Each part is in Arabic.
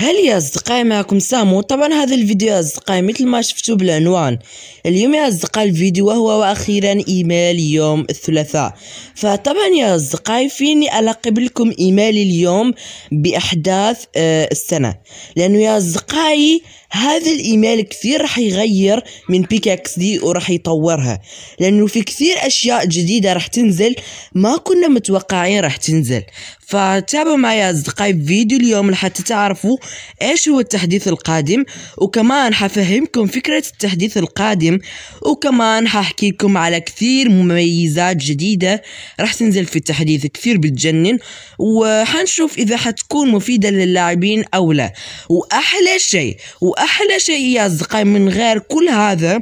هل يا اصدقائي معكم سامو طبعا هذا الفيديو يا اصدقائي مثل ما شفتوا بالعنوان اليوم يا اصدقائي الفيديو هو واخيرا ايميل يوم الثلاثاء فطبعا يا اصدقائي فيني القي لكم ايميل اليوم باحداث آه السنه لانه يا اصدقائي هذا الايميل كثير راح يغير من بيكاكس دي وراح يطورها لانه في كثير اشياء جديده راح تنزل ما كنا متوقعين راح تنزل فتابعوا معي أصدقائي فيديو اليوم لحتى تعرفوا إيش هو التحديث القادم وكمان حفهمكم فكرة التحديث القادم وكمان ححكي لكم على كثير مميزات جديدة راح تنزل في التحديث كثير بتجنن وحنشوف إذا حتكون مفيدة للاعبين أو لا وأحلى شيء وأحلى شيء يا أصدقائي من غير كل هذا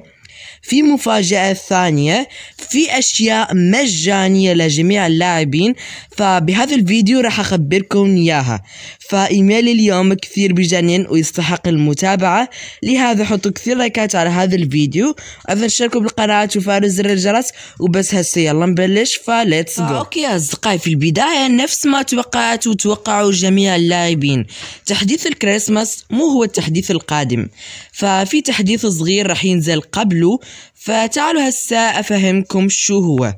في مفاجأة ثانية في أشياء مجانية لجميع اللاعبين فبهذا الفيديو راح أخبركم إياها فإيميل اليوم كثير بجنن ويستحق المتابعة لهذا حطوا كثير لايكات على هذا الفيديو أيضا شاركوا بالقناة وفاروا زر الجرس وبس هسه يلا نبلش فليتس جو آه، أوكي أصدقائي في البداية نفس ما توقعت وتوقعوا جميع اللاعبين تحديث الكريسماس مو هو التحديث القادم ففي تحديث صغير رح ينزل قبله فتعالوا هسه أفهمكم شو هو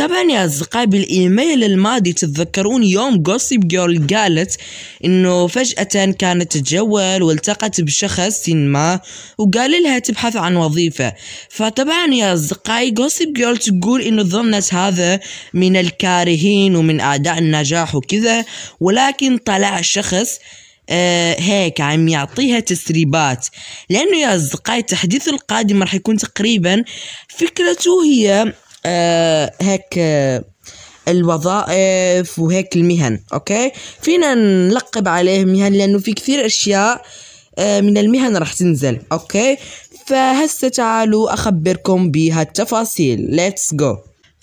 طبعا يا أصدقائي بالإيميل الماضي تتذكرون يوم جوسيب جيرل قالت إنه فجأة كانت تتجول والتقت بشخص ما وقال لها تبحث عن وظيفة فطبعا يا أصدقائي جوسيب جيرل تقول إنه ظنت هذا من الكارهين ومن أعداء النجاح وكذا ولكن طلع شخص آه هيك عم يعطيها تسريبات لأنه يا أصدقائي التحديث القادم راح يكون تقريبا فكرته هي آه، هيك آه، الوظائف وهيك المهن اوكي فينا نلقب عليه مهن لانه في كثير اشياء آه، من المهن راح تنزل اوكي فهسه تعالوا اخبركم بها التفاصيل ليتس جو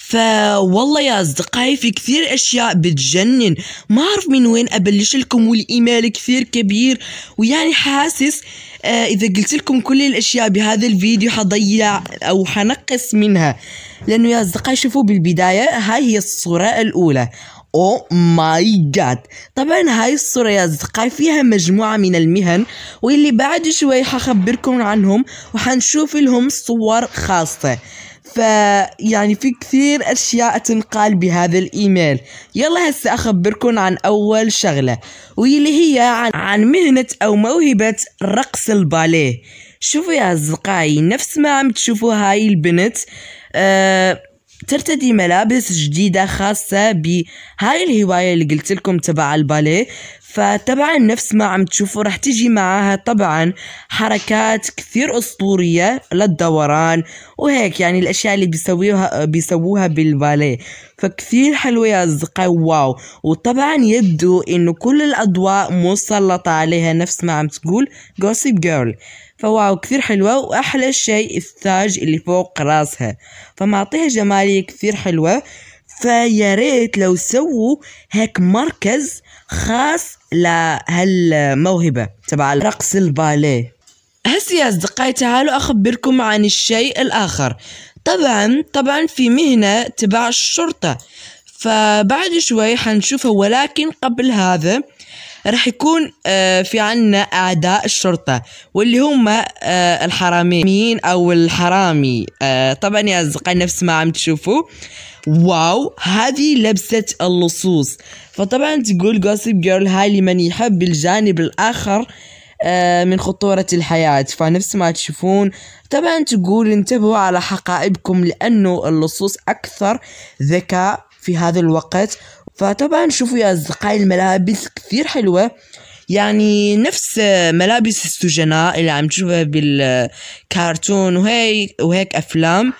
فوالله يا اصدقائي في كثير اشياء بتجنن ما اعرف من وين ابلش لكم والايميل كثير كبير ويعني حاسس آه اذا قلت لكم كل الاشياء بهذا الفيديو حضيع او حنقص منها لانه يا اصدقائي شوفوا بالبدايه هاي هي الصوره الاولى او ماي جاد طبعا هاي الصوره يا اصدقائي فيها مجموعه من المهن واللي بعد شوي حخبركم عنهم وحنشوف لهم صور خاصه فيعني في كثير أشياء تنقال بهذا الإيميل يلا هسه أخبركم عن أول شغلة واللي هي عن, عن مهنة أو موهبة رقص الباليه شوفوا يا أصدقائي نفس ما عم تشوفوا هاي البنت أه ترتدي ملابس جديدة خاصة بهاي الهواية اللي قلت لكم تبع الباليه فطبعا نفس ما عم تشوفوا رح تيجي معاها طبعا حركات كثير اسطوريه للدوران وهيك يعني الاشياء اللي بيسويها بيسووها بالباليه فكثير حلوه يا اصدقائي واو وطبعا يبدو انه كل الاضواء مسلطه عليها نفس ما عم تقول جوسيب جيرل فواو كثير حلوة وأحلى شيء الثاج اللي فوق راسها فمعطيها جمالية كثير حلوة فيا ريت لو سووا هيك مركز خاص لهالموهبة تبع رقص الباليه هسي يا أصدقائي تعالوا أخبركم عن الشيء الآخر طبعا طبعا في مهنة تبع الشرطة فبعد شوي حنشوفها ولكن قبل هذا راح يكون آه، في عنا أعداء الشرطة واللي هم آه، الحراميين أو الحرامي آه، طبعا يا أصدقاء نفس ما عم تشوفوا واو هذه لبسة اللصوص فطبعا تقول جوسيب جيرل هاي لمن يحب الجانب الآخر من خطورة الحياة فنفس ما تشوفون طبعا تقول انتبهوا على حقائبكم لأنه اللصوص أكثر ذكاء في هذا الوقت فطبعا شوفوا يا أصدقائي الملابس كثير حلوة يعني نفس ملابس السجناء اللي عم تشوفها بالكارتون وهي وهيك أفلام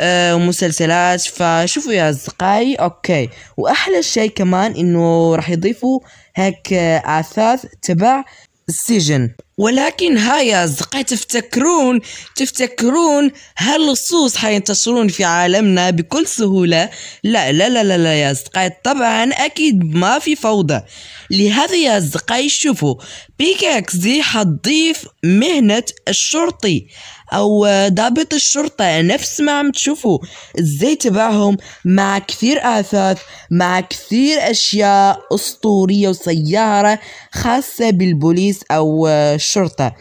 آه، ومسلسلات فشوفوا يا أصدقائي أوكي وأحلى شيء كمان إنه راح يضيفوا هيك آه، أثاث تبع السجن ولكن هيا زقا تفتكرون تفتكرون هل اللصوص حينتشرون في عالمنا بكل سهولة لا لا لا لا, لا يا زقا طبعا أكيد ما في فوضى لهذا يا زقا شوفوا بيكاكس دي حتضيف مهنة الشرطي او ضابط الشرطه نفس ما عم تشوفوا الزيت تبعهم مع كثير اثاث مع كثير اشياء اسطوريه وسياره خاصه بالبوليس او الشرطه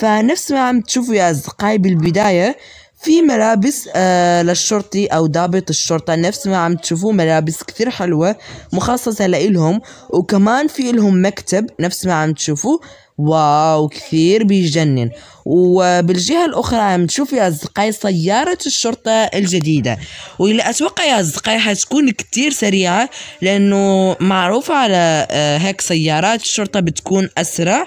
فنفس ما عم تشوفوا يا اصدقائي بالبدايه في ملابس آه للشرطي او ضابط الشرطه نفس ما عم تشوفوا ملابس كثير حلوه مخصصه لإلهم وكمان في لهم مكتب نفس ما عم تشوفوا واو كثير بيجنن وبالجهه الاخرى عم تشوفوا يا اصدقائي سياره الشرطه الجديده واللي اتوقع يا اصدقائي حتكون كثير سريعه لانه معروفه على آه، هيك سيارات الشرطه بتكون اسرع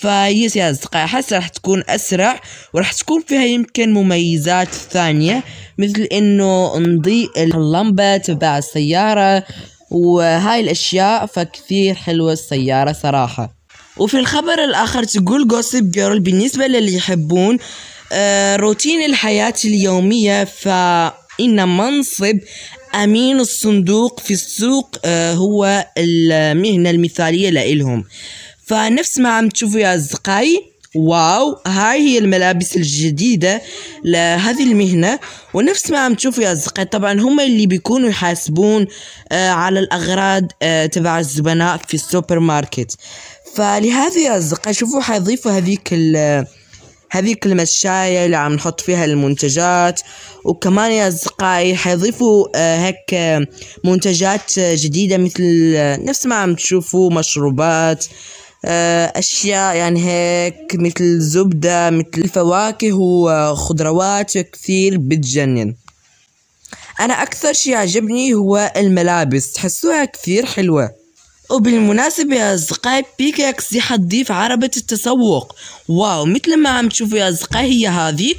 فهي يا أصدقائي راح تكون أسرع وراح تكون فيها يمكن مميزات ثانية مثل إنه نضيء اللمبة تبع السيارة وهاي الأشياء فكثير حلوة السيارة صراحة وفي الخبر الآخر تقول جوسب جيرل بالنسبة للي يحبون آه، روتين الحياة اليومية فإن منصب أمين الصندوق في السوق آه، هو المهنة المثالية لإلهم فنفس ما عم تشوفوا يا أصدقائي واو هاي هي الملابس الجديدة لهذه المهنة ونفس ما عم تشوفوا يا أصدقائي طبعا هم اللي بيكونوا يحاسبون آه على الأغراض آه تبع الزبناء في السوبر ماركت فلهذا يا أصدقائي شوفوا حيضيفوا هذيك هذيك المشاية اللي عم نحط فيها المنتجات وكمان يا أصدقائي حيضيفوا آه، هيك آه، منتجات جديدة مثل آه، نفس ما عم تشوفوا مشروبات آه، أشياء يعني هيك مثل زبدة مثل فواكه وخضروات كثير بتجنن أنا أكثر شي عجبني هو الملابس تحسوها كثير حلوة وبالمناسبة يا أصدقائي بيكاكس دي حتضيف عربة التسوق واو مثل ما عم تشوفوا يا أصدقائي هي هذه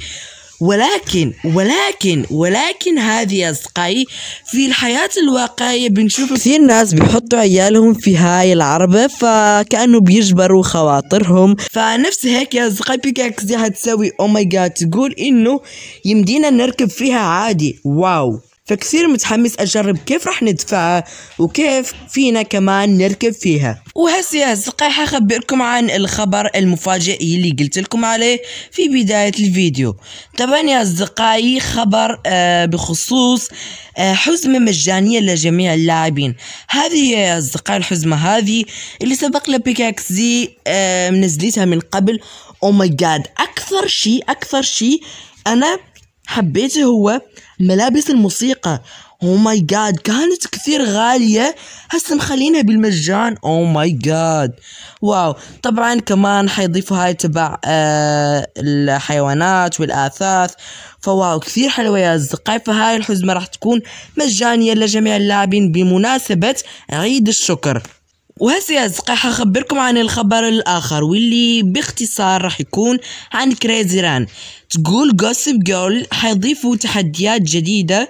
ولكن ولكن ولكن هذه يا أصدقائي في الحياة الواقعية بنشوف كثير ناس بيحطوا عيالهم في هاي العربة فكأنه بيجبروا خواطرهم فنفس هيك يا أصدقائي بيكاكس دي هتسوي أو oh ماي جاد تقول إنه يمدينا نركب فيها عادي واو فكثير متحمس أجرب كيف راح ندفعها وكيف فينا كمان نركب فيها وهسي يا اصدقائي حخبركم عن الخبر المفاجئ اللي قلت لكم عليه في بداية الفيديو طبعا يا أصدقائي خبر آه بخصوص آه حزمة مجانية لجميع اللاعبين هذه يا أصدقائي الحزمة هذه اللي سبق لبيكاكس زي آه منزلتها من قبل او ماي جاد اكثر شيء اكثر شيء انا حبيته هو ملابس الموسيقى او ماي جاد كانت كثير غالية هسه مخلينها بالمجان او ماي جاد واو طبعا كمان حيضيفوا هاي تبع آه الحيوانات والاثاث فواو كثير حلوة يا اصدقائي فهاي الحزمة راح تكون مجانية لجميع اللاعبين بمناسبة عيد الشكر وهسي يا أصدقائي حخبركم عن الخبر الآخر واللي باختصار راح يكون عن كريزي ران تقول جوسب جول حيضيفوا تحديات جديدة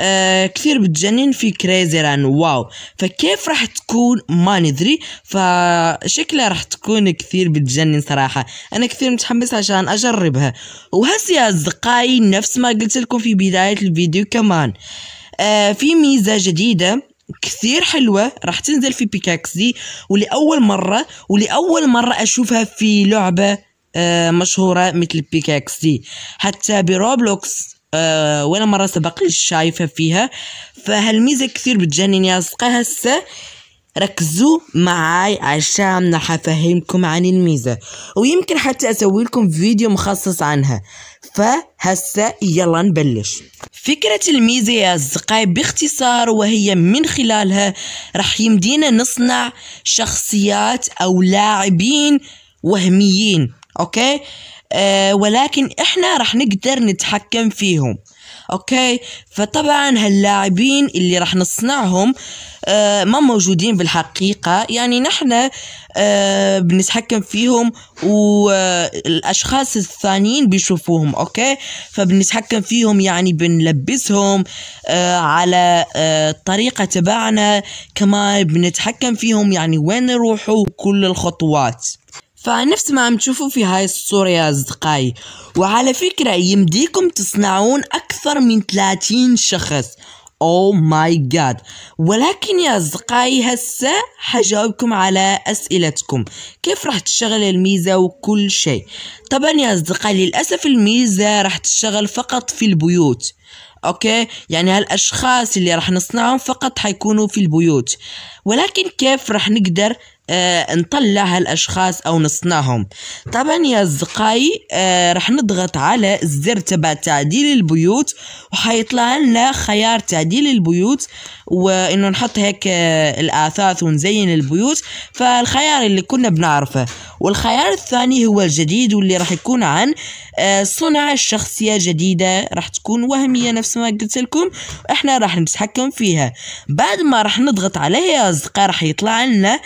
آه كثير بتجنن في كريزي ران واو فكيف راح تكون ما ندري فشكلها راح تكون كثير بتجنن صراحة أنا كثير متحمس عشان أجربها وهسي يا أصدقائي نفس ما قلت لكم في بداية الفيديو كمان آه في ميزة جديدة كثير حلوه راح تنزل في بيكاكسي دي ولاول مره ولاول مره اشوفها في لعبه آه، مشهوره مثل بيكاكسي حتى بروبلوكس آه، ولا مره سبق شايفه شايفها فيها فهالميزه كثير بتجنن يا هسه ركزوا معاي عشان راح افهمكم عن الميزه ويمكن حتى اسوي لكم فيديو مخصص عنها فهسه يلا نبلش فكرة الميزة يا أصدقائي باختصار وهي من خلالها رح يمدينا نصنع شخصيات أو لاعبين وهميين أوكي أه ولكن إحنا رح نقدر نتحكم فيهم اوكي فطبعا هاللاعبين اللي راح نصنعهم آه، ما موجودين بالحقيقة يعني نحن آه، بنتحكم فيهم والأشخاص الثانيين بيشوفوهم أوكي فبنتحكم فيهم يعني بنلبسهم آه، على الطريقة تبعنا كمان بنتحكم فيهم يعني وين يروحوا كل الخطوات فنفس ما عم تشوفوا في هاي الصورة يا أصدقائي وعلى فكرة يمديكم تصنعون أكثر من 30 شخص او ماي جاد ولكن يا اصدقائي هسه حجاوبكم على اسئلتكم كيف راح تشتغل الميزه وكل شيء طبعا يا اصدقائي للاسف الميزه راح تشتغل فقط في البيوت اوكي يعني هالاشخاص اللي راح نصنعهم فقط حيكونوا في البيوت ولكن كيف راح نقدر آه نطلع هالاشخاص او نصنعهم طبعا يا اصدقائي آه رح نضغط على الزر تبع تعديل البيوت وحيطلع لنا خيار تعديل البيوت وانه نحط هيك آه الاثاث ونزين البيوت فالخيار اللي كنا بنعرفه والخيار الثاني هو الجديد واللي رح يكون عن آه، صنع شخصيه جديده راح تكون وهميه نفس ما قلت لكم احنا راح نتحكم فيها بعد ما راح نضغط عليها يا اصدقاء راح يطلع لنا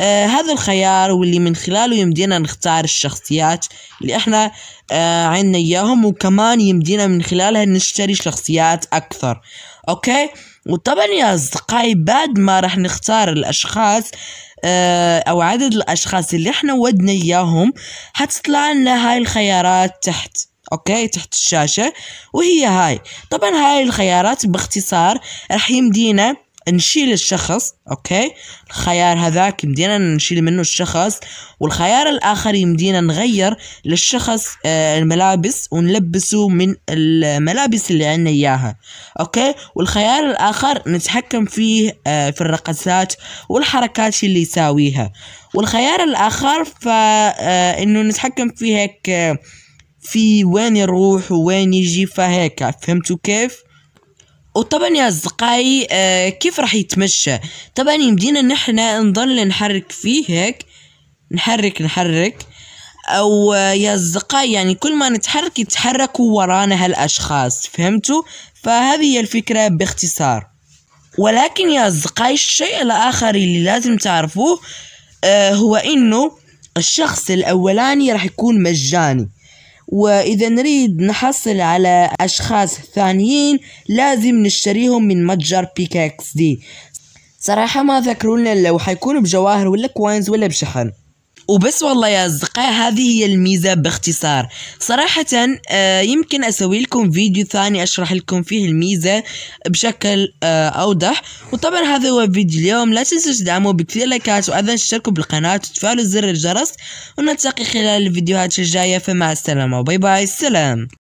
آه هذا الخيار واللي من خلاله يمدينا نختار الشخصيات اللي احنا آه عندنا اياهم وكمان يمدينا من خلالها نشتري شخصيات اكثر اوكي وطبعا يا اصدقائي بعد ما راح نختار الاشخاص آه، او عدد الاشخاص اللي احنا ودنا اياهم حتطلع لنا هاي الخيارات تحت اوكي تحت الشاشه وهي هاي طبعا هاي الخيارات باختصار راح يمدينا نشيل الشخص اوكي الخيار هذاك يمدينا نشيل منه الشخص والخيار الاخر يمدينا نغير للشخص آه، الملابس ونلبسه من الملابس اللي عندنا اياها اوكي والخيار الاخر نتحكم فيه آه، في الرقصات والحركات اللي يساويها والخيار الاخر فانه آه، نتحكم فيه هيك في وين يروح وين يجي فهيك فهمتوا كيف وطبعا يا اصدقائي آه كيف راح يتمشى طبعا يمدينا نحنا نظل نضل نحرك فيه هيك نحرك نحرك او آه يا اصدقائي يعني كل ما نتحرك يتحركوا ورانا هالاشخاص فهمتوا فهذه هي الفكره باختصار ولكن يا اصدقائي الشيء الاخر اللي لازم تعرفوه آه هو انه الشخص الاولاني راح يكون مجاني وإذا نريد نحصل على أشخاص ثانيين لازم نشتريهم من متجر بيكاكس دي صراحة ما ذكروا لنا لو حيكونوا بجواهر ولا كوينز ولا بشحن وبس والله يا أصدقاء هذه هي الميزة باختصار صراحة آه، يمكن أسوي لكم فيديو ثاني أشرح لكم فيه الميزة بشكل آه، أوضح وطبعا هذا هو فيديو اليوم لا تنسوا تدعموا بكثير لايكات وأيضا تشتركوا بالقناة وتفعلوا زر الجرس ونلتقي خلال الفيديوهات الجاية فمع السلامة وباي باي سلام